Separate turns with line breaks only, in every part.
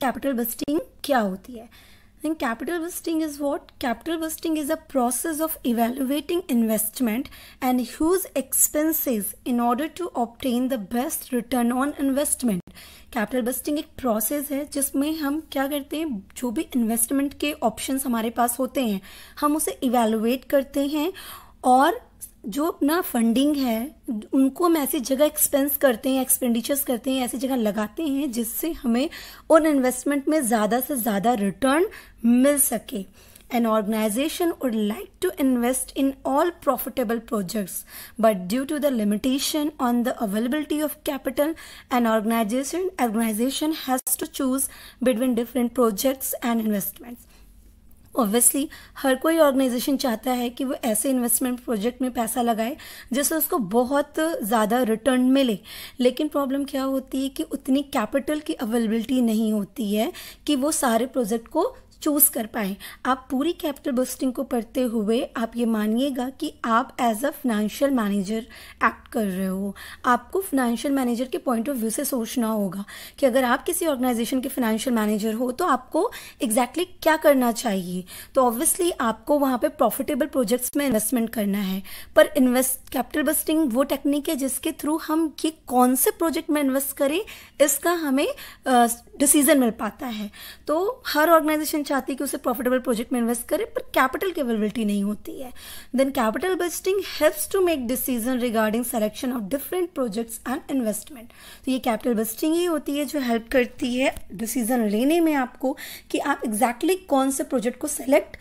Capital budgeting क्या होती है then capital budgeting is what capital budgeting is a process of evaluating investment and huge expenses in order to obtain the best return on investment capital budgeting एक process है जिसमें हम क्या करते हैं जो भी इन्वेस्टमेंट के ऑप्शन हमारे पास होते हैं हम उसे इवेलुएट करते हैं और जो अपना फंडिंग है उनको हम ऐसी जगह एक्सपेंस करते हैं एक्सपेंडिचर्स करते हैं ऐसी जगह लगाते हैं जिससे हमें उन इन्वेस्टमेंट में ज़्यादा से ज़्यादा रिटर्न मिल सके an organisation would like to invest in all profitable projects but due to the limitation on the availability of capital an organisation organisation has to choose between different projects and investments obviously हर कोई organisation चाहता है कि वो ऐसे investment project में पैसा लगाए जिससे उसको बहुत ज़्यादा रिटर्न मिले लेकिन प्रॉब्लम क्या होती है कि उतनी कैपिटल की अवेलेबिलिटी नहीं होती है कि वो सारे प्रोजेक्ट को चूज़ कर पाए आप पूरी कैपिटल बुस्टिंग को पढ़ते हुए आप ये मानिएगा कि आप as a financial manager act कर रहे हो आपको फाइनेंशियल मैनेजर के पॉइंट ऑफ व्यू से सोचना होगा कि अगर आप किसी ऑर्गेनाइजेशन के फाइनेंशियल मैनेजर हो तो आपको एग्जैक्टली exactly क्या करना चाहिए तो ऑब्वियसली आपको वहाँ पर प्रॉफिटेबल प्रोजेक्ट्स में इन्वेस्टमेंट करना है पर इन्वेस्ट कैपिटल बस्टिंग वो टेक्निक है जिसके थ्रू हम ये कौन से प्रोजेक्ट में इन्वेस्ट करें इसका हमें डिसीजन मिल पाता है तो हर ऑर्गेनाइजेशन चाहती है कि उसे प्रॉफिटेबल प्रोजेक्ट में इन्वेस्ट करे पर कैपिटल की अवेलेबिलिटी नहीं होती है then capital budgeting helps to make decision regarding selection of different projects and investment तो ये कैपिटल बजटिंग ही होती है जो हेल्प करती है डिसीजन लेने में आपको कि आप एग्जैक्टली exactly कौन से प्रोजेक्ट को सेलेक्ट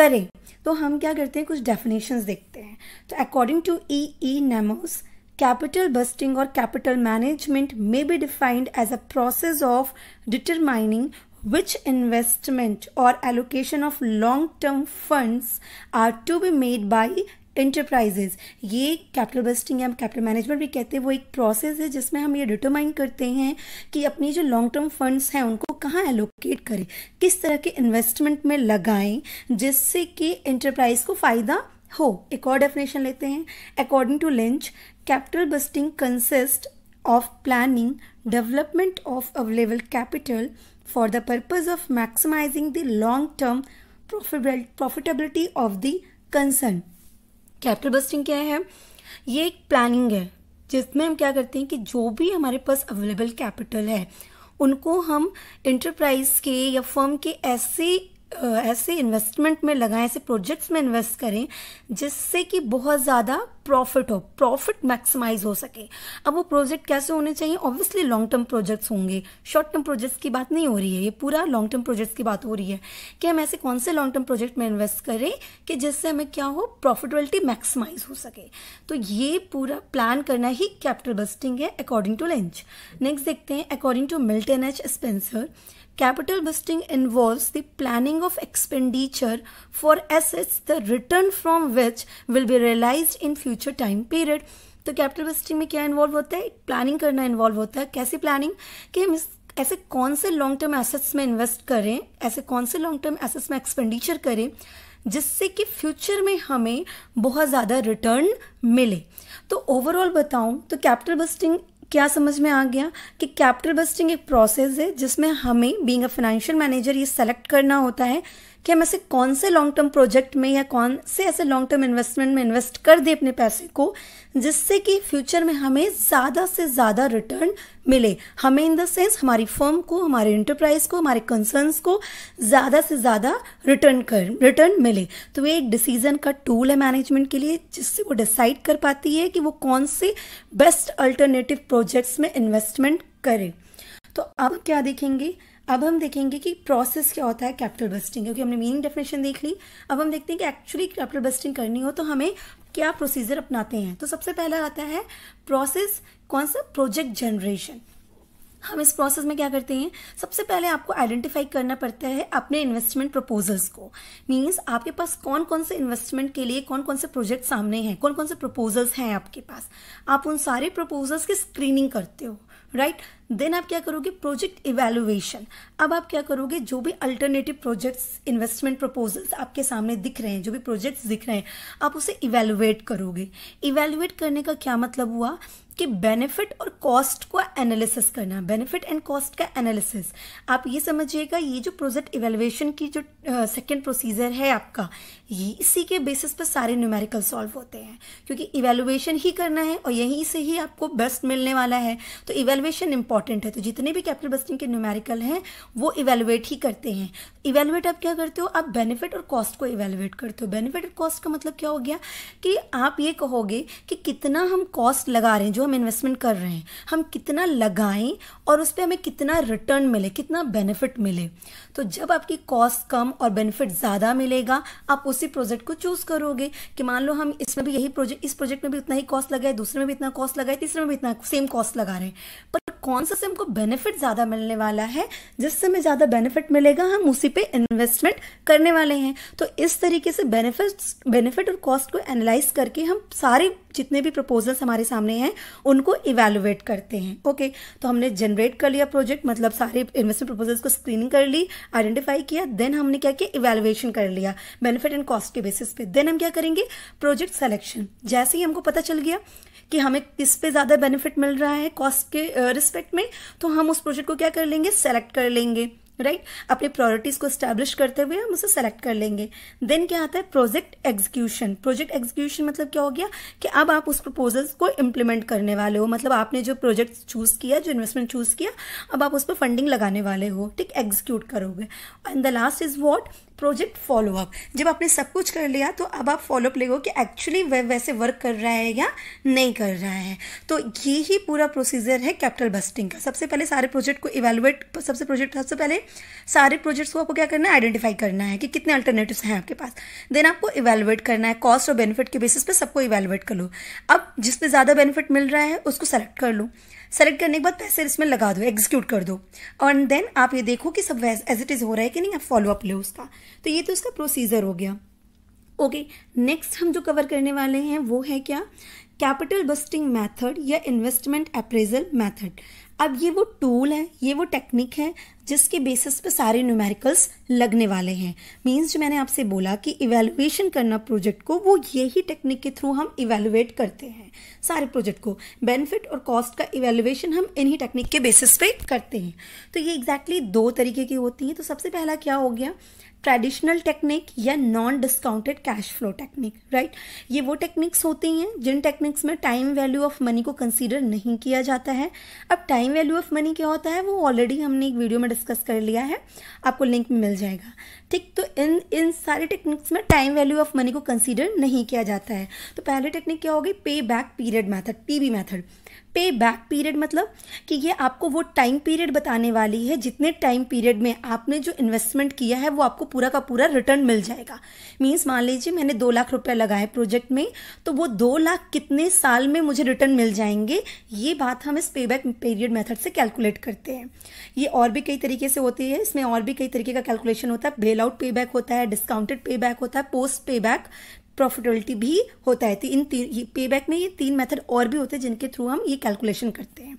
करें तो हम क्या करते हैं कुछ डेफिनेशन देखते हैं तो according to E E Nemmers capital budgeting और capital management may be defined as a process of determining which investment और allocation of long term funds are to be made by enterprises ये capital budgeting या capital management भी कहते हैं वो एक process है जिसमें हम ये डिटरमाइन करते हैं कि अपनी जो लॉन्ग टर्म फंड्स हैं उनको कहाँ एलोकेट करें किस तरह के इन्वेस्टमेंट में लगाएं जिससे कि इंटरप्राइज को फ़ायदा हो एक और डेफिनेशन लेते हैं according to Lynch capital budgeting consist of planning development of available capital for the purpose of maximizing the long-term profitability of the concern. Capital budgeting क्या है ye एक प्लानिंग है जिसमें हम क्या करते हैं कि जो भी हमारे पास अवेलेबल कैपिटल है उनको हम इंटरप्राइज के या फर्म के ऐसे ऐसे इन्वेस्टमेंट में लगाएं ऐसे प्रोजेक्ट्स में इन्वेस्ट करें जिससे कि बहुत ज़्यादा प्रॉफिट हो प्रॉफिट मैक्सिमाइज हो सके अब वो प्रोजेक्ट कैसे होने चाहिए ऑब्वियसली लॉन्ग टर्म प्रोजेक्ट्स होंगे शॉर्ट टर्म प्रोजेक्ट्स की बात नहीं हो रही है ये पूरा लॉन्ग टर्म प्रोजेक्ट्स की बात हो रही है कि हम ऐसे कौन से लॉन्ग टर्म प्रोजेक्ट में इन्वेस्ट करें कि जिससे हमें क्या हो प्रॉफिटेबिलिटी मैक्सिमाइज हो सके तो ये पूरा प्लान करना ही कैपिटल बस्टिंग है अकॉर्डिंग टू लेंच नेक्स्ट देखते हैं according to Milton H Spencer Capital budgeting involves the planning of expenditure for assets the return from which will be realized in future time period. तो capital budgeting में क्या involve होता है planning करना involve होता है कैसी planning कि हम ऐसे कौन से long term assets में invest करें ऐसे कौन से long term assets में expenditure करें जिससे कि फ्यूचर में हमें बहुत ज़्यादा रिटर्न मिले तो ओवरऑल बताऊं तो कैपिटल बस्टिंग क्या समझ में आ गया कि कैपिटल बस्टिंग एक प्रोसेस है जिसमें हमें बीइंग अ फाइनेंशियल मैनेजर ये सेलेक्ट करना होता है कि हम ऐसे कौन से लॉन्ग टर्म प्रोजेक्ट में या कौन से ऐसे लॉन्ग टर्म इन्वेस्टमेंट में इन्वेस्ट कर दें अपने पैसे को जिससे कि फ्यूचर में हमें ज़्यादा से ज़्यादा रिटर्न मिले हमें इन द सेंस हमारी फर्म को हमारे इंटरप्राइज को हमारे कंसर्न्स को ज़्यादा से ज़्यादा रिटर्न कर रिटर्न मिले तो ये एक डिसीजन का टूल है मैनेजमेंट के लिए जिससे वो डिसाइड कर पाती है कि वो कौन से बेस्ट अल्टरनेटिव प्रोजेक्ट्स में इन्वेस्टमेंट करें तो अब क्या देखेंगे अब हम देखेंगे कि प्रोसेस क्या होता है कैपिटल बस्टिंग क्योंकि हमने मीनिंग डेफिनेशन देख ली अब हम देखते हैं कि एक्चुअली कैपिटल बस्टिंग करनी हो तो हमें क्या प्रोसीजर अपनाते हैं तो सबसे पहला आता है प्रोसेस कौन सा प्रोजेक्ट जनरेशन हम इस प्रोसेस में क्या करते हैं सबसे पहले आपको आइडेंटिफाई करना पड़ता है अपने इन्वेस्टमेंट प्रपोजल्स को मीन्स आपके पास कौन कौन से इन्वेस्टमेंट के लिए कौन कौन से प्रोजेक्ट सामने हैं कौन कौन से प्रपोजल्स हैं आपके पास आप उन सारे प्रपोजल्स की स्क्रीनिंग करते हो राइट right? देन आप क्या करोगे प्रोजेक्ट इवेलुएशन अब आप क्या करोगे जो भी अल्टरनेटिव प्रोजेक्ट्स इन्वेस्टमेंट प्रपोजल्स आपके सामने दिख रहे हैं जो भी प्रोजेक्ट्स दिख रहे हैं आप उसे इवेलुएट करोगे इवेलुएट करने का क्या मतलब हुआ कि बेनिफिट और कॉस्ट को एनालिसिस करना बेनिफिट एंड कॉस्ट का एनालिसिस आप ये समझिएगा ये जो प्रोजेक्ट इवेलुएशन की जो सेकेंड uh, प्रोसीजर है आपका ये इसी के बेसिस पर सारे न्यूमेरिकल सॉल्व होते हैं क्योंकि इवेल्युएशन ही करना है और यहीं से ही आपको बेस्ट मिलने वाला है तो इवेलुएशन इंपॉर्टेंट इंपॉर्टेंट है तो जितने भी कैपिटल बस्टिंग के न्यूमेरिकल हैं वो इवेलुएट ही करते हैं इवेलुएट आप क्या करते हो आप बेनिफिट और कॉस्ट को इवेलुएट करते हो बेनिफिट और कॉस्ट का मतलब क्या हो गया कि आप ये कहोगे कि कितना हम कॉस्ट लगा रहे हैं जो हम इन्वेस्टमेंट कर रहे हैं हम कितना लगाएं और उस पर हमें कितना रिटर्न मिले कितना बेनिफिट मिले तो जब आपकी कॉस्ट कम और बेनिफिट ज़्यादा मिलेगा आप उसी प्रोजेक्ट को चूज़ करोगे कि मान लो हम इसमें भी यही प्रोजेक्ट इस प्रोजेक्ट में भी उतना ही कॉस्ट लगाए दूसरे में भी इतना कॉस्ट लगाए तीसरे में भी इतना सेम कॉस्ट लगा रहे हैं पर कौन सा से हमको बेनिफिट ज़्यादा मिलने वाला है जिससे हमें ज़्यादा बेनिफिट मिलेगा हम उसी पे इन्वेस्टमेंट करने वाले हैं तो इस तरीके से बेनिफिट बेनिफिट और कॉस्ट को एनालाइज करके हम सारे जितने भी प्रपोजल्स हमारे सामने हैं उनको इवेलुएट करते हैं ओके तो हमने जनरेट कर लिया प्रोजेक्ट मतलब सारे इन्वेस्टमेंट प्रपोजल्स को स्क्रीनिंग कर ली आइडेंटिफाई किया देन हमने क्या किया इवेलुएशन कर लिया बेनिफिट एंड कॉस्ट के बेसिस पे देन हम क्या करेंगे प्रोजेक्ट सेलेक्शन जैसे ही हमको पता चल गया कि हमें किस पे ज़्यादा बेनिफिट मिल रहा है कॉस्ट के रिस्पेक्ट में तो हम उस प्रोजेक्ट को क्या कर लेंगे सेलेक्ट कर लेंगे राइट right? अपने प्रायोरिटीज को स्टैब्लिश करते हुए हम उसे सेलेक्ट कर लेंगे देन क्या आता है प्रोजेक्ट एग्जीक्यूशन प्रोजेक्ट एग्जीक्यूशन मतलब क्या हो गया कि अब आप उस प्रपोजल्स को इम्प्लीमेंट करने वाले हो मतलब आपने जो प्रोजेक्ट चूज किया जो इन्वेस्टमेंट चूज किया अब आप उस पर फंडिंग लगाने वाले हो ठीक एग्जीक्यूट करोगे and the last is what project follow up जब आपने सब कुछ कर लिया तो अब आप फॉलोअप लेगो कि एक्चुअली वह वैसे वर्क कर रहा है या नहीं कर रहा है तो ये ही पूरा प्रोसीजर है कैपिटल बस्टिंग का सबसे पहले सारे प्रोजेक्ट को इवेलुएट सबसे प्रोजेक्ट सबसे पहले सारे प्रोजेक्ट्स को आपको क्या करना है आइडेंटिफाई करना है कि कितने अल्टरनेटिव हैं आपके पास देन आपको इवेलुएट करना है कॉस्ट और बेनिफिट के बेसिस पे सबको इवेलुएट कर लो अब जिसमें ज़्यादा बेनिफिट मिल रहा है उसको सेलेक्ट कर लो सेलेक्ट करने के बाद पैसे इसमें लगा दो एग्जीक्यूट कर दो एंड देन आप ये देखो कि सब एज इट इज़ हो रहा है कि नहीं आप फॉलो अप लो उसका तो ये तो उसका प्रोसीजर हो गया ओके okay, नेक्स्ट हम जो कवर करने वाले हैं वो है क्या कैपिटल बस्टिंग मैथड या इन्वेस्टमेंट अप्रेजल मैथड अब ये वो टूल है ये वो टेक्निक है जिसके बेसिस पे सारे न्यूमेरिकल्स लगने वाले हैं मींस जो मैंने आपसे बोला कि इवेलुएशन करना प्रोजेक्ट को वो यही टेक्निक के थ्रू हम इवेलुएट करते हैं सारे प्रोजेक्ट को बेनिफिट और कॉस्ट का इवेल्युएशन हम इन्हीं टेक्निक के बेसिस पे करते हैं तो ये एग्जैक्टली exactly दो तरीके की होती हैं तो सबसे पहला क्या हो गया ट्रेडिशनल टेक्निक या non discounted cash flow technique right ये वो टेक्निक्स होती हैं जिन टेक्निक्स में टाइम वैल्यू ऑफ मनी को कंसीडर नहीं किया जाता है अब टाइम वैल्यू ऑफ मनी क्या होता है वो ऑलरेडी हमने एक वीडियो में डिस्कस कर लिया है आपको लिंक में मिल जाएगा ठीक तो इन इन सारे टेक्निक्स में टाइम वैल्यू ऑफ मनी को कंसीडर नहीं किया जाता है तो पहले टेक्निक क्या होगी pay back period method B method pay back period मतलब कि ये आपको वो टाइम पीरियड बताने वाली है जितने टाइम पीरियड में आपने जो इन्वेस्टमेंट किया है वो आपको पूरा का पूरा रिटर्न मिल जाएगा मीन्स मान लीजिए मैंने दो लाख रुपया लगाए प्रोजेक्ट में तो वो दो लाख कितने साल में मुझे रिटर्न मिल जाएंगे ये बात हम इस पे बैक पीरियड मेथड से कैलकुलेट करते हैं ये और भी कई तरीके से होती है इसमें और भी कई तरीके का कैलकुलेशन होता है बेल आउट पे बैक होता है डिस्काउंटेड पे बैक होता है पोस्ट पे बैक प्रॉफिटेबिलिटी भी होता है तो इन पे बैक में ये तीन मेथड और भी होते हैं जिनके थ्रू हम ये कैलकुलेशन करते हैं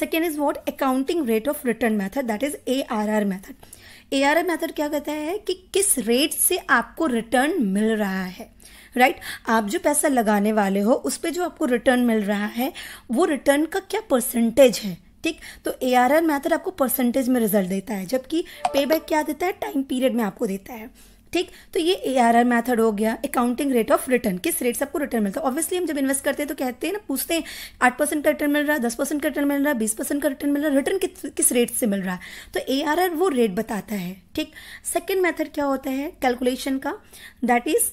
second is what accounting rate of return method that is A R R method A R R method क्या कहता है कि किस रेट से आपको रिटर्न मिल रहा है राइट right? आप जो पैसा लगाने वाले हो उस पर जो आपको रिटर्न मिल रहा है वो रिटर्न का क्या परसेंटेज है ठीक तो ए आर आर मैथड आपको परसेंटेज में रिजल्ट देता है जबकि पे बैक क्या देता है टाइम पीरियड में आपको देता है ठीक तो ये ए आर आर मैथड हो गया अकाउंटिंग रेट ऑफ रिटर्न किस रेट से आपको रिटर्न मिलता है ऑब्वियसली हम जब इन्वेस्ट करते हैं तो कहते हैं ना पूछते हैं आठ परसेंट का रिटर्न मिल रहा है दस परसेंट का रिटर्न मिल रहा है बीस परसेंट का रिटर्न मिल रहा है रिटर्न किस किस रेट से मिल रहा है तो ए आर आर वो रेट बताता है ठीक सेकेंड मैथड क्या होता है कैलकुलेशन का दैट इज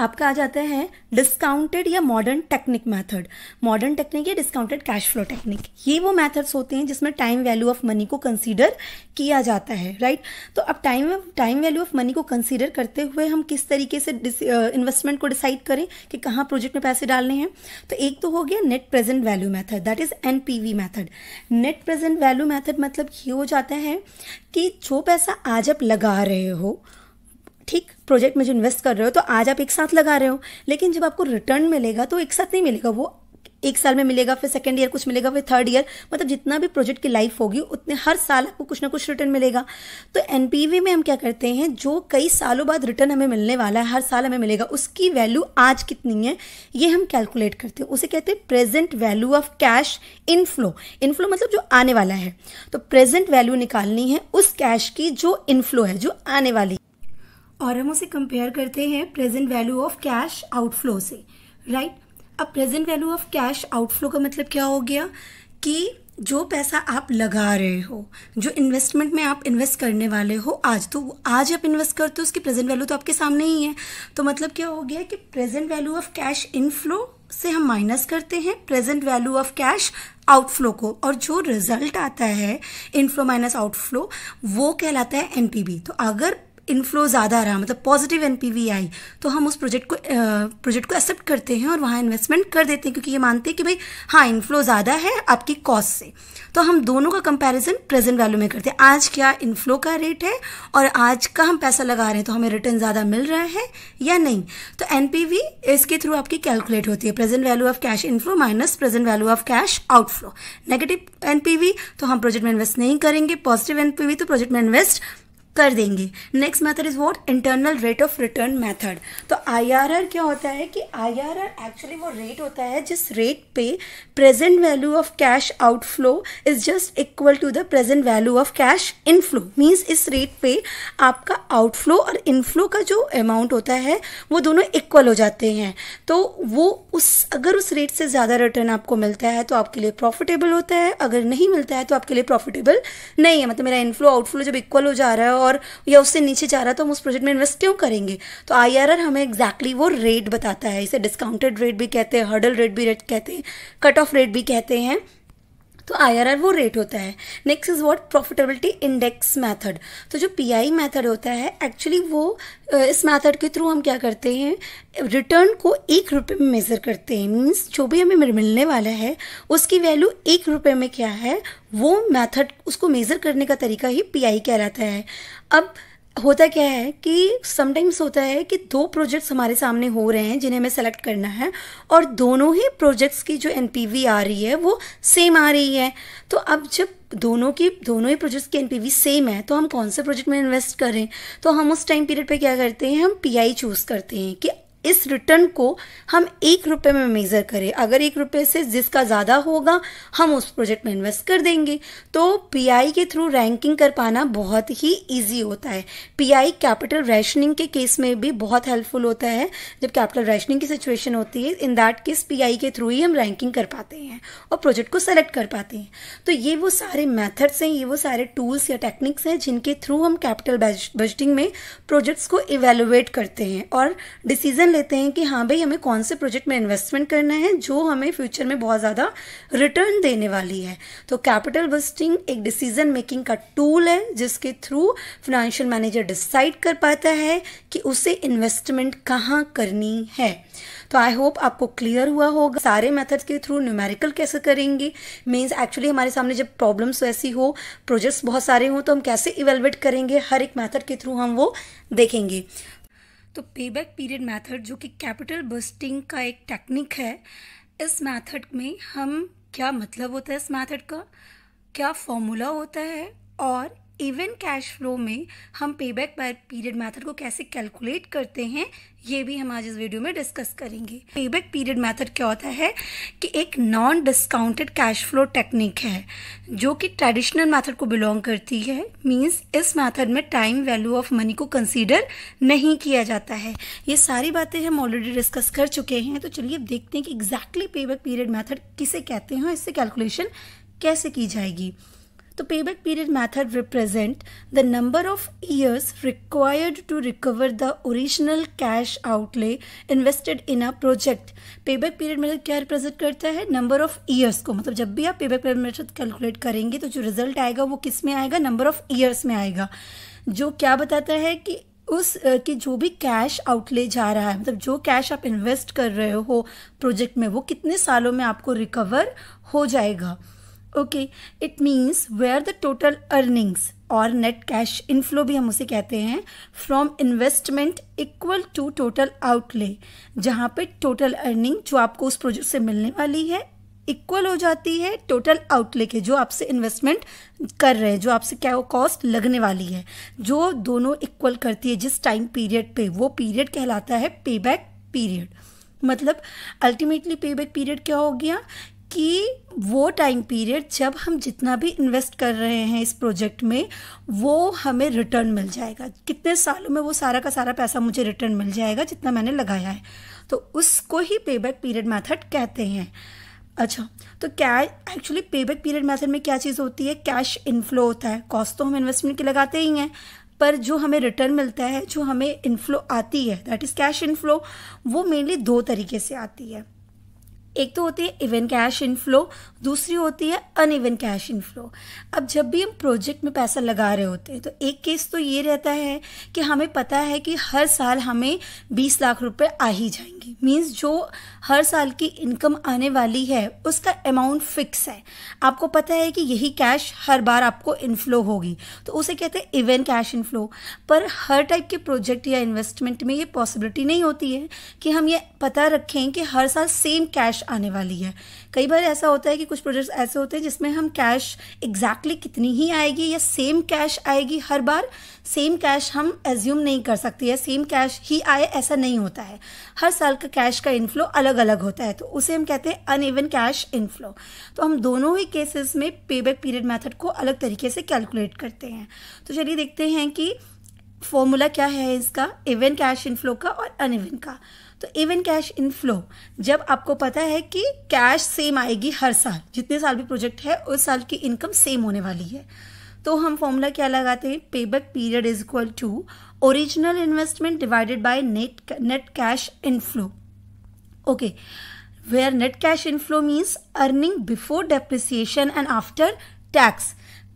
आपका आ जाता है डिस्काउंटेड या modern technique method modern technique या डिस्काउंटेड कैश फ्लो टेक्निक ये वो मेथड्स होते हैं जिसमें टाइम वैल्यू ऑफ मनी को कंसीडर किया जाता है राइट तो अब time time value of money को कंसीडर करते हुए हम किस तरीके से इन्वेस्टमेंट को डिसाइड करें कि कहाँ प्रोजेक्ट में पैसे डालने हैं तो एक तो हो गया net present value method that is N method net present value method मतलब ये हो जाता है कि जो पैसा आज आप लगा रहे हो ठीक प्रोजेक्ट में जो इन्वेस्ट कर रहे हो तो आज आप एक साथ लगा रहे हो लेकिन जब आपको रिटर्न मिलेगा तो एक साथ नहीं मिलेगा वो एक साल में मिलेगा फिर सेकेंड ईयर कुछ मिलेगा फिर थर्ड ईयर मतलब जितना भी प्रोजेक्ट की लाइफ होगी उतने हर साल आपको कुछ ना कुछ रिटर्न मिलेगा तो एन में हम क्या करते हैं जो कई सालों बाद रिटर्न हमें मिलने वाला है हर साल हमें मिलेगा उसकी वैल्यू आज कितनी है ये हम कैलकुलेट करते हैं उसे कहते हैं present value of cash inflow inflow मतलब जो आने वाला है तो प्रेजेंट वैल्यू निकालनी है उस कैश की जो इनफ्लो है जो आने वाली और हम उसे कंपेयर करते हैं present value of cash outflow से राइट right? अब present value of cash outflow का मतलब क्या हो गया कि जो पैसा आप लगा रहे हो जो इन्वेस्टमेंट में आप इन्वेस्ट करने वाले हो आज तो आज आप इन्वेस्ट करते हो उसकी प्रेजेंट वैल्यू तो आपके सामने ही है तो मतलब क्या हो गया कि present value of cash inflow से हम माइनस करते हैं present value of cash outflow को और जो रिजल्ट आता है इनफ्लो माइनस आउटफ्लो वो कहलाता है एनपीबी तो अगर इनफ्लो ज़्यादा रहा मतलब पॉजिटिव एन आई तो हम उस प्रोजेक्ट को प्रोजेक्ट को एक्सेप्ट करते हैं और वहाँ इन्वेस्टमेंट कर देते हैं क्योंकि ये मानते हैं कि भाई हाँ इनफ्लो ज़्यादा है आपकी कॉस्ट से तो हम दोनों का कंपैरिजन प्रेजेंट वैल्यू में करते हैं आज क्या इनफ्लो का रेट है और आज का हम पैसा लगा रहे हैं तो हमें रिटर्न ज़्यादा मिल रहा है या नहीं तो एन इसके थ्रू आपकी कैलकुलेट होती है present value of cash inflow minus present value of cash outflow negative N तो हम प्रोजेक्ट में इन्वेस्ट नहीं करेंगे पॉजिटिव एन तो प्रोजेक्ट में इन्वेस्ट कर देंगे next method is what internal rate of return method तो आईआरआर क्या होता है कि आईआरआर एक्चुअली वो रेट होता है जिस रेट पे present value of cash outflow is just equal to the present value of cash inflow means इस रेट पे आपका आउटफ्लो और इनफ्लो का जो अमाउंट होता है वो दोनों इक्वल हो जाते हैं तो वो उस अगर उस रेट से ज़्यादा रिटर्न आपको मिलता है तो आपके लिए प्रॉफिटेबल होता है अगर नहीं मिलता है तो आपके लिए प्रॉफिटेबल नहीं है मतलब मेरा इनफ्लो आउटफ्लो जब इक्वल हो जा रहा है और और या उससे नीचे जा रहा है तो हम उस प्रोजेक्ट में इन्वेस्ट क्यों करेंगे तो आई हमें एग्जैक्टली exactly वो रेट बताता है इसे डिस्काउंटेड रेट भी कहते हैं हर्डल रेट भी रेट कहते हैं कट ऑफ रेट भी कहते हैं तो आईआरआर वो रेट होता है next is what profitability index method तो जो पीआई मेथड होता है एक्चुअली वो इस मेथड के थ्रू हम क्या करते हैं रिटर्न को एक रुपये में मेज़र करते हैं मीन्स जो भी हमें मिलने वाला है उसकी वैल्यू एक रुपये में क्या है वो मेथड उसको मेज़र करने का तरीका ही पीआई कहलाता है अब होता क्या है कि समटाइम्स होता है कि दो प्रोजेक्ट्स हमारे सामने हो रहे हैं जिन्हें हमें सेलेक्ट करना है और दोनों ही प्रोजेक्ट्स की जो एन आ रही है वो सेम आ रही है तो अब जब दोनों की दोनों ही प्रोजेक्ट्स की एन सेम है तो हम कौन से प्रोजेक्ट में इन्वेस्ट करें तो हम उस टाइम पीरियड पे क्या करते हैं हम पी चूज़ करते हैं कि इस रिटर्न को हम एक रुपये में मेज़र करें अगर एक रुपये से जिसका ज़्यादा होगा हम उस प्रोजेक्ट में इन्वेस्ट कर देंगे तो पीआई के थ्रू रैंकिंग कर पाना बहुत ही ईजी होता है पीआई कैपिटल रैशनिंग के केस में भी बहुत हेल्पफुल होता है जब कैपिटल रैशनिंग की सिचुएशन होती है इन दैट केस पी के थ्रू ही हम रैंकिंग कर पाते हैं और प्रोजेक्ट को सेलेक्ट कर पाते हैं तो ये वो सारे मैथड्स हैं ये वो सारे टूल्स या टेक्निक्स हैं जिनके थ्रू हम कैपिटल बजटिंग में प्रोजेक्ट्स को इवेलुएट करते हैं और डिसीजन लेते हैं कि हाँ भाई हमें कौन से प्रोजेक्ट में इन्वेस्टमेंट करना है जो हमें फ्यूचर में बहुत ज़्यादा रिटर्न देने वाली है तो कैपिटल बस्टिंग एक डिसीजन मेकिंग का टूल है जिसके थ्रू फाइनेंशियल मैनेजर डिसाइड कर पाता है कि उसे इन्वेस्टमेंट कहाँ करनी है तो आई होप आपको क्लियर हुआ होगा सारे मेथड्स के थ्रू न्यूमेरिकल कैसे करेंगे मीन्स एक्चुअली हमारे सामने जब प्रॉब्लम्स वैसी हो प्रोजेक्ट्स बहुत सारे हों तो हम कैसे इवेलुएट करेंगे हर एक मेथड के थ्रू हम वो देखेंगे तो पे बैक पीरियड मैथड जो कि कैपिटल बस्टिंग का एक टेक्निक है इस मैथड में हम क्या मतलब होता है इस मैथड का क्या फॉर्मूला होता है और इवन कैश फ्लो में हम पे बैक पीरियड मैथड को कैसे कैलकुलेट करते हैं ये भी हम आज इस वीडियो में डिस्कस करेंगे पे बैक पीरियड मैथड क्या होता है कि एक non discounted cash flow technique है जो कि ट्रेडिशनल मैथड को बिलोंग करती है मीन्स इस मैथड में टाइम वैल्यू ऑफ मनी को कंसिडर नहीं किया जाता है ये सारी बातें हम ऑलरेडी डिस्कस कर चुके हैं तो चलिए देखते हैं कि एग्जैक्टली पे बैक पीरियड मैथड किसे कहते हैं इससे कैलकुलेशन कैसे की जाएगी तो pay back period method represent the number of years required to recover the original cash outlay invested in a project pay back period method क्या रिप्रेजेंट करता है नंबर ऑफ ईयर्स को मतलब जब भी आप पे बैक पीरियड मैथड कैलकुलेट करेंगे तो जो रिजल्ट आएगा वो किस में आएगा नंबर ऑफ ईयर्स में आएगा जो क्या बताता है कि उस की जो भी कैश आउटले जा रहा है मतलब जो कैश आप इन्वेस्ट कर रहे हो प्रोजेक्ट में वो कितने सालों में आपको रिकवर हो जाएगा okay it means where the total earnings और नेट कैश इनफ्लो भी हम उसे कहते हैं from investment equal to total outlay जहाँ पे टोटल अर्निंग जो आपको उस प्रोजेक्ट से मिलने वाली है इक्वल हो जाती है टोटल आउटले के जो आपसे इन्वेस्टमेंट कर रहे हैं जो आपसे क्या वो कॉस्ट लगने वाली है जो दोनों इक्वल करती है जिस टाइम पीरियड पे वो पीरियड कहलाता है पे बैक पीरियड मतलब अल्टीमेटली पे बैक पीरियड क्या हो गया कि वो टाइम पीरियड जब हम जितना भी इन्वेस्ट कर रहे हैं इस प्रोजेक्ट में वो हमें रिटर्न मिल जाएगा कितने सालों में वो सारा का सारा पैसा मुझे रिटर्न मिल जाएगा जितना मैंने लगाया है तो उसको ही पे बैक पीरियड मैथड कहते हैं अच्छा तो क्या एक्चुअली पेबैक पीरियड मैथड में क्या चीज़ होती है कैश इनफ्लो होता है कॉस्ट तो हम इन्वेस्टमेंट के लगाते ही हैं पर जो हमें रिटर्न मिलता है जो हमें इनफ्लो आती है दैट इज़ कैश इनफ्लो वो मेनली दो तरीके से आती है एक तो होती है इवन कैश इनफ्लो दूसरी होती है अन इवन कैश इनफ्लो अब जब भी हम प्रोजेक्ट में पैसा लगा रहे होते हैं तो एक केस तो ये रहता है कि हमें पता है कि हर साल हमें बीस लाख रुपए आ ही जाएंगे मीन्स जो हर साल की इनकम आने वाली है उसका अमाउंट फिक्स है आपको पता है कि यही कैश हर बार आपको इनफ्लो होगी तो उसे कहते हैं इवन कैश इनफ्लो पर हर टाइप के प्रोजेक्ट या इन्वेस्टमेंट में ये पॉसिबिलिटी नहीं होती है कि हम ये पता रखें कि हर साल सेम कैश आने वाली है कई बार ऐसा होता है कि कुछ प्रोजेक्ट्स ऐसे होते हैं जिसमें हम कैश एग्जैक्टली exactly कितनी ही आएगी या सेम कैश आएगी हर बार सेम कैश हम एज्यूम नहीं कर सकते या सेम कैश ही आए ऐसा नहीं होता है हर साल का कैश का इनफ्लो अलग अलग होता है तो उसे हम कहते हैं अन कैश इनफ्लो तो हम दोनों ही केसेस में पे बैक पीरियड मैथड को अलग तरीके से कैलकुलेट करते हैं तो चलिए देखते हैं कि फॉर्मूला क्या है इसका इवेंट कैश इनफ्लो का और अन का तो इवन कैश इनफ्लो जब आपको पता है कि कैश सेम आएगी हर साल जितने साल भी प्रोजेक्ट है उस साल की इनकम सेम होने वाली है तो हम फॉर्मूला क्या लगाते हैं pay back period is equal to original investment divided by net net cash inflow okay where net cash inflow means earning before depreciation and after tax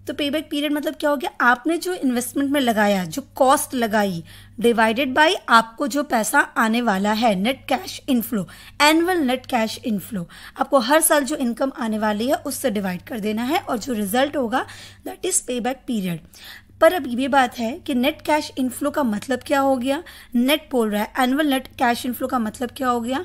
तो पे बैक पीरियड मतलब क्या हो गया आपने जो इन्वेस्टमेंट में लगाया जो कॉस्ट लगाई डिवाइडेड बाय आपको जो पैसा आने वाला है net cash inflow annual net cash inflow आपको हर साल जो इनकम आने वाली है उससे डिवाइड कर देना है और जो रिजल्ट होगा that is pay back period पर अब ये बात है कि नेट कैश इनफ्लो का मतलब क्या हो गया नेट बोल रहा है एनुअल नेट कैश इनफ्लो का मतलब क्या हो गया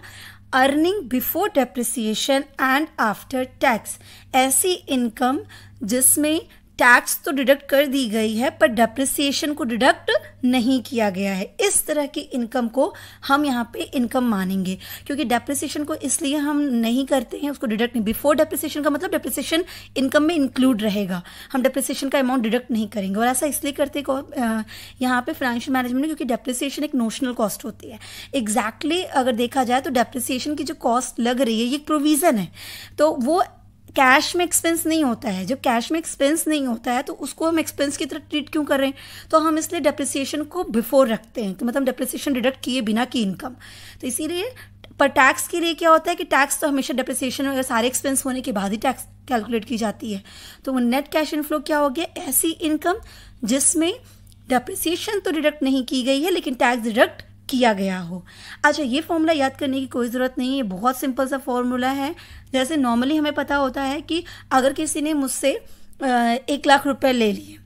earning before depreciation and after tax ऐसी इनकम जिसमें टैक्स तो डिडक्ट कर दी गई है पर डेप्रिसिएशन को डिडक्ट नहीं किया गया है इस तरह की इनकम को हम यहाँ पे इनकम मानेंगे क्योंकि डेप्रिसिएशन को इसलिए हम नहीं करते हैं उसको डिडक्ट नहीं बिफोर डेप्रिसिएशन का मतलब डेप्रिसिएशन इनकम में इंक्लूड रहेगा हम डेप्रिसिएशन का अमाउंट डिडक्ट नहीं करेंगे और ऐसा इसलिए करते यहाँ पे फाइनेंशियल मैनेजमेंट क्योंकि डेप्रिसिएशन एक नोशनल कॉस्ट होती है एग्जैक्टली exactly अगर देखा जाए तो डेप्रिसिएशन की जो कॉस्ट लग रही है ये एक प्रोविज़न है तो वो कैश में एक्सपेंस नहीं होता है जब कैश में एक्सपेंस नहीं होता है तो उसको हम एक्सपेंस की तरह ट्रीट क्यों कर रहे हैं तो हम इसलिए डेप्रिसिएशन को बिफोर रखते हैं तो मतलब डेप्रिसिएशन डिडक्ट किए बिना की इनकम तो इसीलिए पर टैक्स के लिए क्या होता है कि टैक्स तो हमेशा डेप्रिसिएशन वगैरह सारे एक्सपेंस होने के बाद ही टैक्स कैलकुलेट की जाती है तो वो नेट कैश इनफ्लो क्या हो गया ऐसी इनकम जिसमें डेप्रिसिएशन तो डिडक्ट नहीं की गई है लेकिन टैक्स डिडक्ट किया गया हो अच्छा ये फॉर्मूला याद करने की कोई ज़रूरत नहीं है बहुत सिंपल सा फॉर्मूला है जैसे नॉर्मली हमें पता होता है कि अगर किसी ने मुझसे एक लाख रुपए ले लिए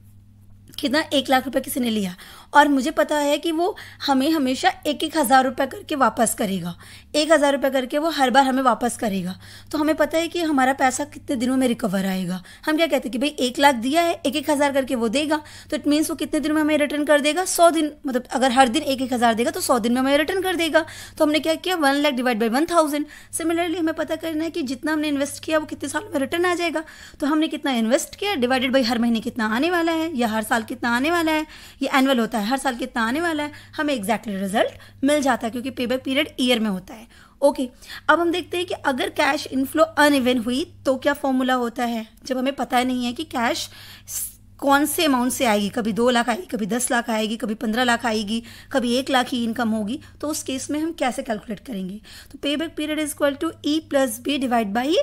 कितना एक लाख रुपए किसी ने लिया और मुझे पता है कि वो हमें हमेशा एक एक हज़ार रुपये करके वापस करेगा एक हज़ार रुपये करके वो हर बार हमें वापस करेगा तो हमें पता है कि हमारा पैसा कितने दिनों में रिकवर आएगा हम क्या कहते हैं कि भाई एक लाख दिया है एक एक हज़ार करके वो देगा तो इट मीन्स वो कितने दिन में हमें रिटर्न कर देगा सौ दिन मतलब अगर हर दिन एक एक हज़ार देगा तो सौ दिन में हमें रिटर्न कर देगा तो हमने क्या किया one lakh divide by one thousand similarly हमें पता करना है कि जितना हमने इन्वेस्ट किया वो कितने साल में रिटर्न आ जाएगा तो हमने कितना इन्वेस्ट किया डिवाइडेड बाई हर महीने कितना आने वाला है या हर साल कितना आने वाला है ये एनुअल होता है है हर साल कितना आने वाला है हमें एग्जैक्टली exactly रिजल्ट मिल जाता है क्योंकि पे बैक पीरियड ईयर में होता है ओके okay, अब हम देखते हैं कि अगर कैश इनफ्लो अनइवन हुई तो क्या फॉर्मूला होता है जब हमें पता नहीं है कि कैश कौन से अमाउंट से आएगी कभी दो लाख आएगी कभी दस लाख आएगी कभी पंद्रह लाख आएगी कभी एक लाख ही इनकम होगी तो उस केस में हम कैसे कैलकुलेट करेंगे तो pay back period is equal to E plus B divide by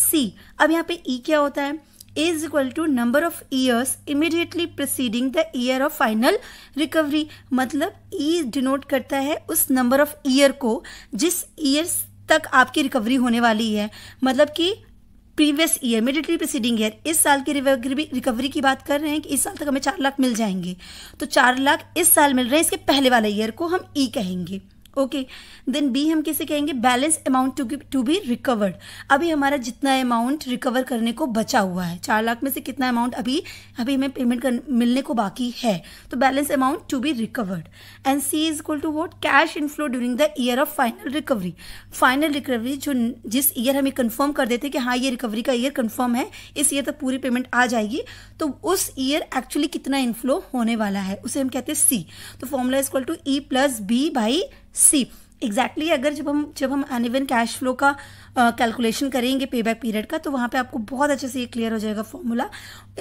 C अब यहाँ पे ई e क्या होता है is equal to number of years immediately proceeding the year of final recovery मतलब ई e डिनोट करता है उस नंबर ऑफ ईयर को जिस ईयर तक आपकी रिकवरी होने वाली है मतलब कि previous year immediately preceding year इस साल की रिकवरी की बात कर रहे हैं कि इस साल तक हमें चार लाख मिल जाएंगे तो चार लाख इस साल मिल रहे हैं इसके पहले वाले ईयर को हम ई e कहेंगे ओके देन बी हम कैसे कहेंगे balance amount to to be recovered अभी हमारा जितना अमाउंट रिकवर करने को बचा हुआ है चार लाख में से कितना अमाउंट अभी अभी हमें पेमेंट कर, मिलने को बाकी है तो balance amount to be recovered and C is equal to what cash inflow during the year of final recovery final recovery जो जिस ईयर हमें कन्फर्म कर देते कि हाँ ये रिकवरी का ईयर कन्फर्म है इस ईयर तक पूरी पेमेंट आ जाएगी तो उस ईयर एक्चुअली कितना इनफ्लो होने वाला है उसे हम कहते हैं सी तो formula is equal to E plus B by C exactly exactly, अगर जब हम जब हम अनइवन कैश फ्लो का कैलकुलेशन uh, करेंगे पे बैक पीरियड का तो वहाँ पे आपको बहुत अच्छे से ये क्लियर हो जाएगा फॉर्मूला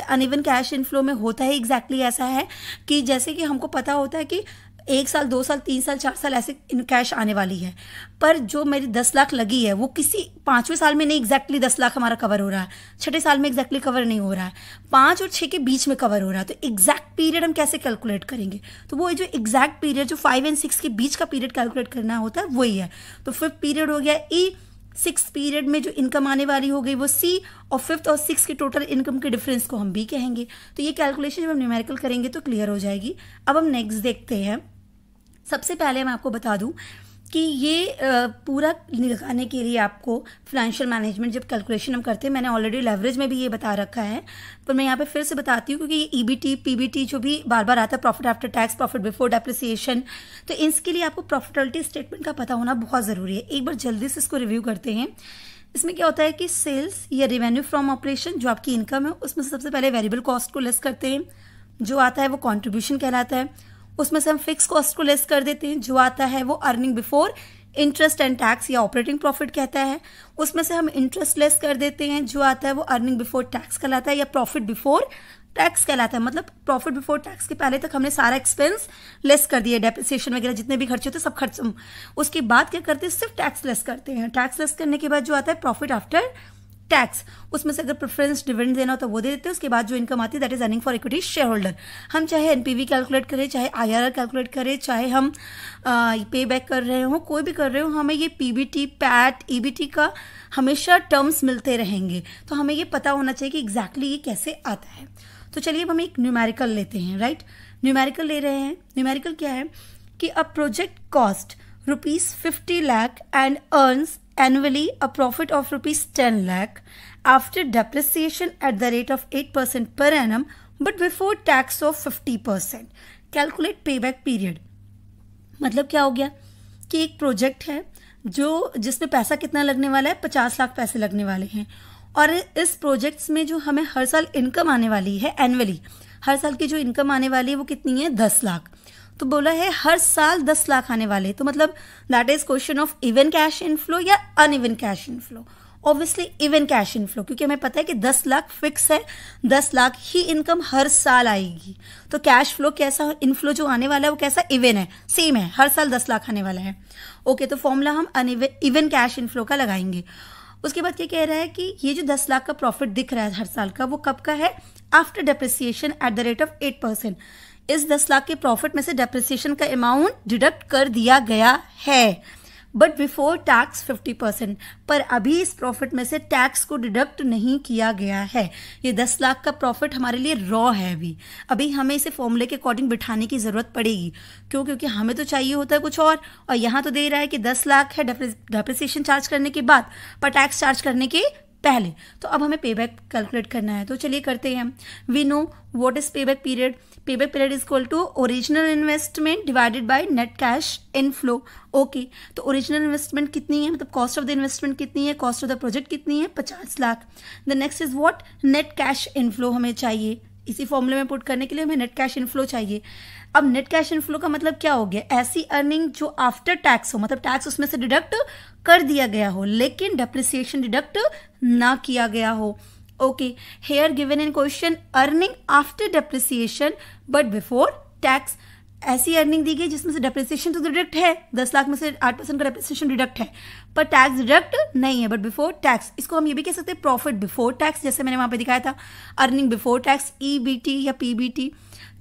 अनइवन कैश इनफ्लो में होता है एग्जैक्टली exactly ऐसा है कि जैसे कि हमको पता होता है कि एक साल दो साल तीन साल चार साल ऐसे इन कैश आने वाली है पर जो मेरी दस लाख लगी है वो किसी पाँचवें साल में नहीं एग्जैक्टली दस लाख हमारा कवर हो रहा है छठे साल में एग्जैक्टली कवर नहीं हो रहा है पाँच और छः के बीच में कवर हो रहा है तो एग्जैक्ट पीरियड हम कैसे कैलकुलेट करेंगे तो वो जो एग्जैक्ट पीरियड जो फाइव एंड सिक्स के बीच का पीरियड कैलकुलेट करना होता है वही है तो फिफ्थ पीरियड हो गया ई सिक्स पीरियड में जो इनकम आने वाली हो गई वो सी और फिफ्थ और सिक्स के टोटल इनकम के डिफरेंस को हम बी कहेंगे तो ये कैलकुलेशन जब हम न्यूमेरिकल करेंगे तो क्लियर हो जाएगी अब हम नेक्स्ट देखते हैं सबसे पहले मैं आपको बता दूं कि ये पूरा निकालने के लिए आपको फाइनेंशियल मैनेजमेंट जब कैलकुलेशन हम करते हैं मैंने ऑलरेडी लेवरेज में भी ये बता रखा है पर तो मैं यहाँ पे फिर से बताती हूँ क्योंकि ये ईबीटी e पीबीटी जो भी बार बार आता है profit after tax profit before depreciation तो इसके लिए आपको प्रॉफिटेबिलिटी स्टेटमेंट का पता होना बहुत ज़रूरी है एक बार जल्दी से इसको रिव्यू करते हैं इसमें क्या होता है कि सेल्स या रिवेन्यू फ्रॉम ऑपरेशन जो आपकी इनकम है उसमें सबसे पहले वेरिएबल कॉस्ट को लेस करते हैं जो आता है वो कॉन्ट्रीब्यूशन कहलाता है उसमें से हम फिक्स कॉस्ट को लेस कर देते हैं जो आता है वो earning before interest and tax या ऑपरेटिंग प्रॉफिट कहता है उसमें से हम इंटरेस्ट लेस कर देते हैं जो आता है वो अर्निंग बिफोर टैक्स कहलाता है या प्रॉफिट बिफोर टैक्स कहलाता है मतलब प्रॉफिट बिफोर टैक्स के पहले तक हमने सारा एक्सपेंस लेस कर दिया डेप्रिसिएशन वगैरह जितने भी खर्चे होते हैं सब खर्च उसके बाद क्या करते हैं सिर्फ टैक्स लेस करते हैं टैक्स लेस करने के बाद जो आता है प्रॉफिट आफ्टर टैक्स उसमें से अगर प्रेफरेंस डिविडेंड देना हो तो वो दे देते हैं उसके बाद जो इनकम आती है that is earning for equity share holder हम चाहे एनपीवी कैलकुलेट करें चाहे आईआरआर कैलकुलेट करें चाहे हम पे बैक कर रहे हो कोई भी कर रहे हो हमें ये पीबीटी पैट ईबीटी का हमेशा टर्म्स मिलते रहेंगे तो हमें ये पता होना चाहिए कि एग्जैक्टली ये कैसे आता है तो चलिए अब हम एक न्यूमेरिकल लेते हैं राइट न्यूमेरिकल ले रहे हैं न्यूमेरिकल क्या है कि a project cost rupees fifty lakh and earns annually a profit of rupees 10 lakh after depreciation at the rate of 8% per annum but before tax of 50%. Calculate payback period. मतलब क्या हो गया कि एक प्रोजेक्ट है जो जिसमें पैसा कितना लगने वाला है पचास लाख पैसे लगने वाले हैं और इस प्रोजेक्ट्स में जो हमें हर साल इनकम आने वाली है एनुअली हर साल की जो इनकम आने वाली है वो कितनी है दस लाख तो बोला है हर साल दस लाख आने वाले तो मतलब that is question of even cash inflow या uneven cash inflow obviously even cash inflow क्योंकि हमें पता है कि दस लाख फिक्स है दस लाख ही इनकम हर साल आएगी तो कैश फ्लो कैसा इनफ्लो जो आने वाला है वो कैसा इवन है सेम है हर साल दस लाख आने वाला है ओके तो फॉर्मूला हम अन इवन कैश इनफ्लो का लगाएंगे उसके बाद क्या कह रहा है कि ये जो दस लाख का प्रॉफिट दिख रहा है हर साल का वो कब का है after depreciation at the rate of eight percent इस दस लाख के प्रॉफिट में से डेप्रिसिएशन का अमाउंट डिडक्ट कर दिया गया है बट बिफोर टैक्स 50 परसेंट पर अभी इस प्रॉफिट में से टैक्स को डिडक्ट नहीं किया गया है ये 10 लाख का प्रॉफिट हमारे लिए रॉ है अभी अभी हमें इसे फॉर्मूले के अकॉर्डिंग बिठाने की ज़रूरत पड़ेगी क्यों क्योंकि हमें तो चाहिए होता है कुछ और और यहाँ तो दे रहा है कि 10 लाख है डेप्रिसिएशन चार्ज करने के बाद पर टैक्स चार्ज करने के पहले तो अब हमें पे बैक कैलकुलेट करना है तो चलिए करते हैं हम वी नो वॉट इज़ पे back period payback period is equal to original investment divided by net cash inflow okay तो ओरिजिनल इन्वेस्टमेंट कितनी है मतलब कॉस्ट ऑफ द इन्वेस्टमेंट कितनी है कॉस्ट ऑफ द प्रोजेक्ट कितनी है पचास lakh the next is what net cash inflow हमें चाहिए इसी फॉर्मूले में पुट करने के लिए हमें नेट कैश इनफ्लो चाहिए अब नेट कैश इनफ्लो का मतलब क्या हो गया ऐसी अर्निंग जो आफ्टर टैक्स हो मतलब टैक्स उसमें से डिडक्ट कर दिया गया हो लेकिन डेप्रिसिएशन डिडक्ट ना किया गया हो okay here given in question earning after depreciation but before tax ऐसी अर्निंग दी गई जिसमें से डेप्रिसिएशन तो डिडक्ट है दस लाख में से आठ परसेंट का डेप्रिसिएशन डिडक्ट है पर टैक्स डिडक्ट नहीं है बट बिफोर टैक्स इसको हम ये भी कह सकते हैं प्रॉफिट बिफोर टैक्स जैसे मैंने वहाँ पे दिखाया था अर्निंग बिफोर टैक्स ई या पी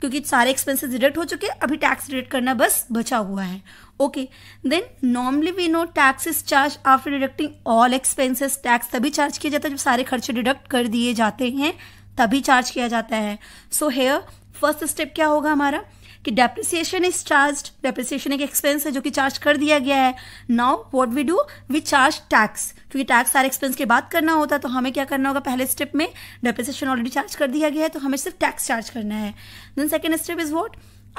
क्योंकि सारे एक्सपेंसेस डिडक्ट हो चुके अभी टैक्स डिडक्ट करना बस बचा हुआ है okay then normally we know tax is charge after deducting all expenses tax तभी चार्ज किया जाता है जब सारे खर्चे डिडक्ट कर दिए जाते हैं तभी चार्ज किया जाता है सो हेयर फर्स्ट स्टेप क्या होगा हमारा कि डेप्रिसिएशन इज चार्ज डेप्रिसिएशन एक एक्सपेंस है जो कि चार्ज कर दिया गया है now what we do we charge tax क्योंकि टैक्स आर एक्सपेंस की बात करना होता है तो हमें क्या करना होगा पहले स्टेप में डेप्रिसिएशन ऑलरेडी चार्ज कर दिया गया है तो हमें सिर्फ टैक्स चार्ज करना है then second step is what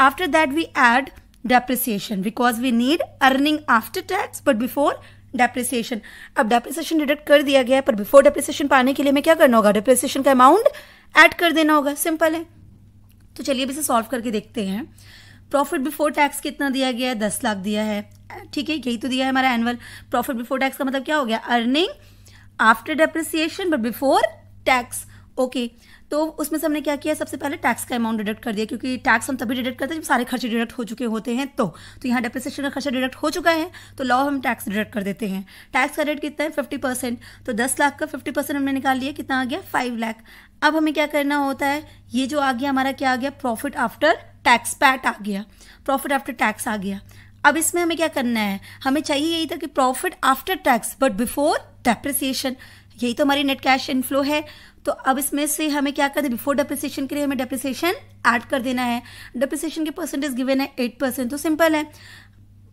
after that we add depreciation because we need earning after tax but before depreciation अब डेप्रिसिएशन डिडक्ट कर दिया गया है पर बिफोर डेप्रिसिएशन पाने के लिए हमें क्या करना होगा डेप्रिसिएशन का अमाउंट एड कर देना होगा सिंपल है तो चलिए अब इसे सॉल्व करके देखते हैं प्रॉफिट बिफोर टैक्स कितना दिया गया है दस लाख दिया है ठीक है यही तो दिया है हमारा एनुअल प्रॉफिट बिफोर टैक्स का मतलब क्या हो गया earning after depreciation but before tax okay okay, तो उसमें से हमने क्या किया सबसे पहले टैक्स का अमाउंट डिडक्ट कर दिया क्योंकि टैक्स हम तभी डिडक्ट करते हैं जब सारे खर्चे डिडक्ट हो चुके होते हैं तो तो यहाँ डेप्रिसिएशन का खर्चा डिडक्ट हो चुका है तो लॉ हम टैक्स डिडक्ट कर देते हैं टैक्स का रेट कितना है फिफ्टी परसेंट तो दस लाख का फिफ्टी परसेंट हमने निकाल लिया कितना आ गया फाइव लाख अब हमें क्या करना होता है ये जो आ गया हमारा क्या आ गया प्रॉफिट आफ्टर टैक्स पैट आ गया प्रॉफिट आफ्टर टैक्स आ गया अब इसमें हमें क्या करना है हमें चाहिए यही था कि profit after tax but before depreciation यही तो हमारी नेट कैश इनफ्लो है तो अब इसमें से हमें क्या करना है बिफोर डेप्रिसिएशन के लिए हमें डेप्रिसिएशन ऐड कर देना है डेप्रिसिएशन के परसेंटेज गिवन है एट परसेंट तो सिंपल है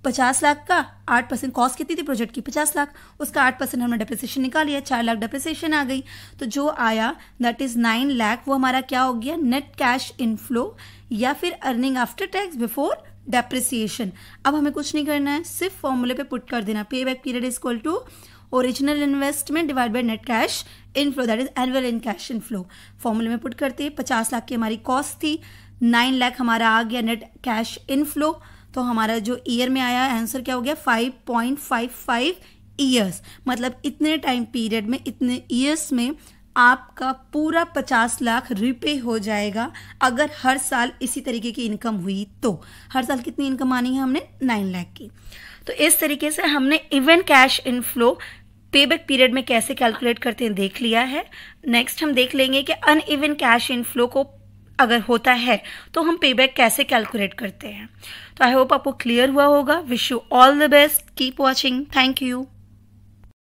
पचास लाख का आठ परसेंट कॉस्ट कितनी थी प्रोजेक्ट की पचास लाख उसका आठ परसेंट हमने डेप्रिसिएशन निकाल लिया चार लाख डेप्रिसिएशन आ गई तो जो आया दैट इज नाइन लाख वो हमारा क्या हो गया नेट कैश इनफ्लो या फिर earning after tax before depreciation अब हमें कुछ नहीं करना है सिर्फ फॉर्मूले पे पुट कर देना pay back period is equal to original investment divide by net cash inflow that is annual in cash inflow फॉर्मूले में पुट करते हैं पचास लाख की हमारी कॉस्ट थी नाइन लाख हमारा आ गया नेट कैश इनफ्लो तो हमारा जो ईयर में आया आंसर क्या हो गया five point five five years मतलब इतने टाइम पीरियड में इतने ईयर्स में आपका पूरा पचास लाख रिपे हो जाएगा अगर हर साल इसी तरीके की इनकम हुई तो हर साल कितनी इनकम आनी है हमने नाइन लाख की तो इस तरीके से हमने even cash inflow pay back period में कैसे कैलकुलेट करते हैं देख लिया है नेक्स्ट हम देख लेंगे कि अन इवन कैश इनफ्लो को अगर होता है तो हम पे बैक कैसे कैलकुलेट करते हैं तो आई होप आपको क्लियर हुआ होगा wish you all the best keep watching thank you